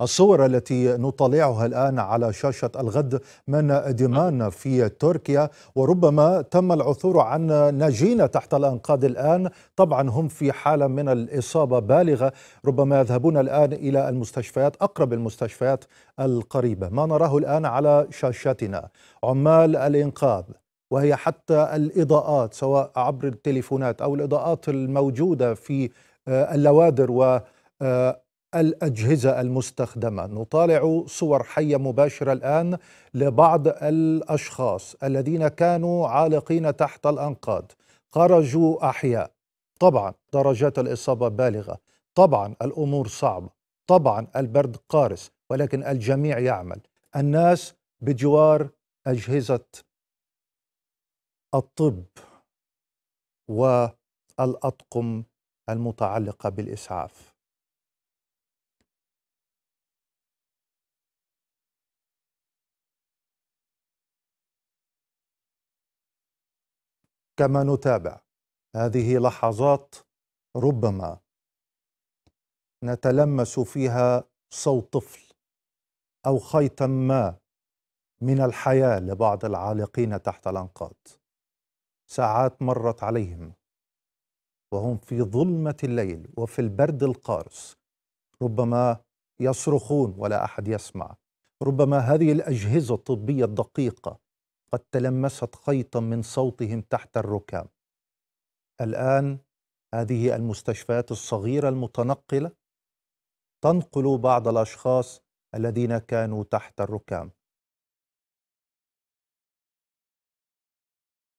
الصور التي نطلعها الآن على شاشة الغد من دمان في تركيا وربما تم العثور عن ناجين تحت الأنقاض الآن طبعا هم في حالة من الإصابة بالغة ربما يذهبون الآن إلى المستشفيات أقرب المستشفيات القريبة ما نراه الآن على شاشتنا عمال الإنقاذ وهي حتى الإضاءات سواء عبر التليفونات أو الإضاءات الموجودة في آه، اللوادر و آه، الأجهزة المستخدمة نطالع صور حية مباشرة الآن لبعض الأشخاص الذين كانوا عالقين تحت الأنقاض خرجوا أحياء طبعا درجات الإصابة بالغة طبعا الأمور صعبة طبعا البرد قارس ولكن الجميع يعمل الناس بجوار أجهزة الطب والأطقم المتعلقة بالإسعاف كما نتابع هذه لحظات ربما نتلمس فيها صوت طفل او خيطا ما من الحياه لبعض العالقين تحت الانقاض ساعات مرت عليهم وهم في ظلمه الليل وفي البرد القارس ربما يصرخون ولا احد يسمع ربما هذه الاجهزه الطبيه الدقيقه قد تلمست خيطا من صوتهم تحت الركام الان هذه المستشفيات الصغيره المتنقله تنقل بعض الاشخاص الذين كانوا تحت الركام